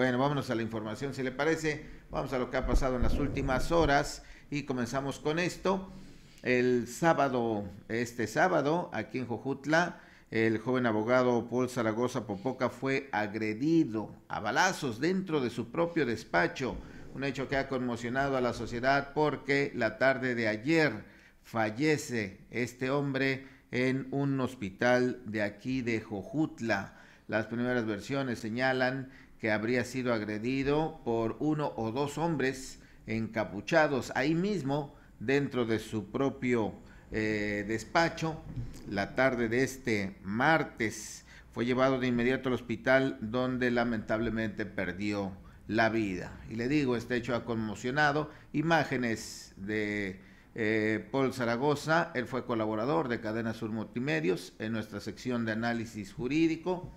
Bueno, vámonos a la información, si le parece. Vamos a lo que ha pasado en las últimas horas y comenzamos con esto. El sábado, este sábado, aquí en Jojutla, el joven abogado Paul Zaragoza Popoca fue agredido a balazos dentro de su propio despacho, un hecho que ha conmocionado a la sociedad porque la tarde de ayer fallece este hombre en un hospital de aquí de Jojutla. Las primeras versiones señalan que habría sido agredido por uno o dos hombres encapuchados ahí mismo dentro de su propio eh, despacho. La tarde de este martes fue llevado de inmediato al hospital donde lamentablemente perdió la vida. Y le digo, este hecho ha conmocionado imágenes de eh, Paul Zaragoza, él fue colaborador de Cadena Sur Multimedios en nuestra sección de análisis jurídico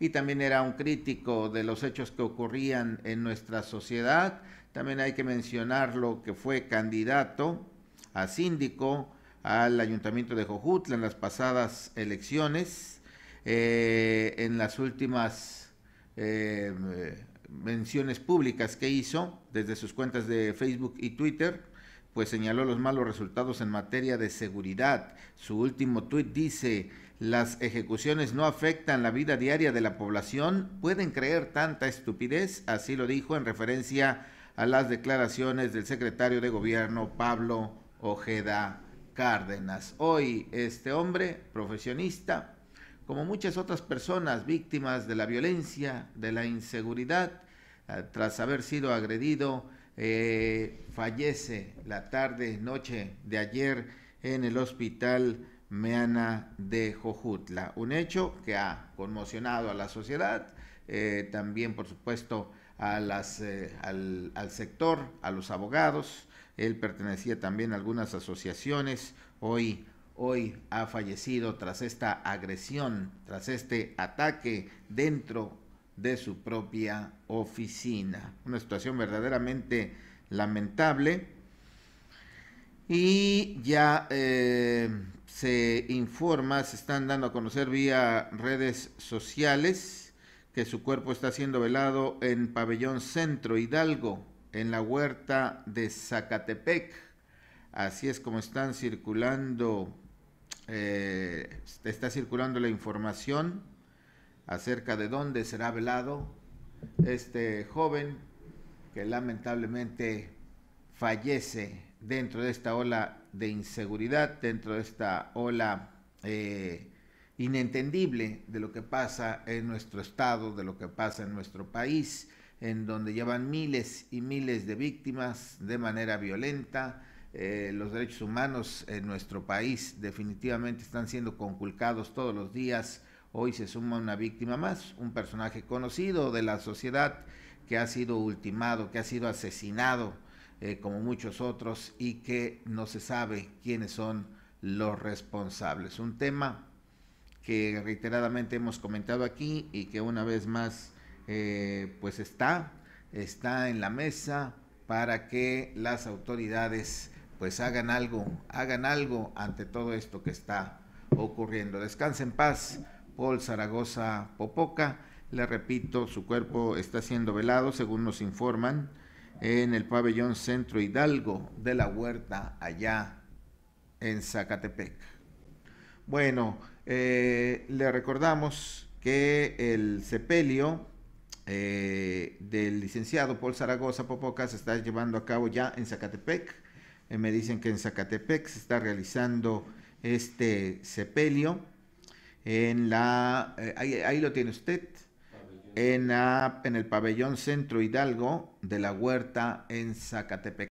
y también era un crítico de los hechos que ocurrían en nuestra sociedad. También hay que mencionar lo que fue candidato a síndico al ayuntamiento de Jojutla en las pasadas elecciones, eh, en las últimas eh, menciones públicas que hizo desde sus cuentas de Facebook y Twitter pues señaló los malos resultados en materia de seguridad. Su último tuit dice, las ejecuciones no afectan la vida diaria de la población, pueden creer tanta estupidez, así lo dijo en referencia a las declaraciones del secretario de gobierno Pablo Ojeda Cárdenas. Hoy este hombre, profesionista, como muchas otras personas víctimas de la violencia, de la inseguridad, eh, tras haber sido agredido eh, fallece la tarde, noche de ayer en el hospital Meana de Jojutla. Un hecho que ha conmocionado a la sociedad, eh, también por supuesto eh, al, sector, a los abogados. Él pertenecía también a algunas asociaciones. Hoy, hoy ha fallecido tras esta agresión, tras este ataque dentro de su propia oficina. Una situación verdaderamente lamentable. Y ya eh, se informa, se están dando a conocer vía redes sociales que su cuerpo está siendo velado en Pabellón Centro Hidalgo, en la huerta de Zacatepec. Así es como están circulando, eh, está circulando la información acerca de dónde será velado este joven que lamentablemente fallece dentro de esta ola de inseguridad, dentro de esta ola eh, inentendible de lo que pasa en nuestro estado, de lo que pasa en nuestro país, en donde llevan miles y miles de víctimas de manera violenta, eh, los derechos humanos en nuestro país definitivamente están siendo conculcados todos los días Hoy se suma una víctima más, un personaje conocido de la sociedad que ha sido ultimado, que ha sido asesinado, eh, como muchos otros, y que no se sabe quiénes son los responsables. Un tema que reiteradamente hemos comentado aquí y que una vez más eh, pues está, está en la mesa para que las autoridades pues hagan algo, hagan algo ante todo esto que está ocurriendo. Descanse en paz. Paul Zaragoza Popoca. Le repito, su cuerpo está siendo velado, según nos informan, en el pabellón Centro Hidalgo de la Huerta, allá en Zacatepec. Bueno, eh, le recordamos que el sepelio eh, del licenciado Paul Zaragoza Popoca se está llevando a cabo ya en Zacatepec. Eh, me dicen que en Zacatepec se está realizando este sepelio en la, eh, ahí, ahí, lo tiene usted, en, en el pabellón Centro Hidalgo de la Huerta en Zacatepec.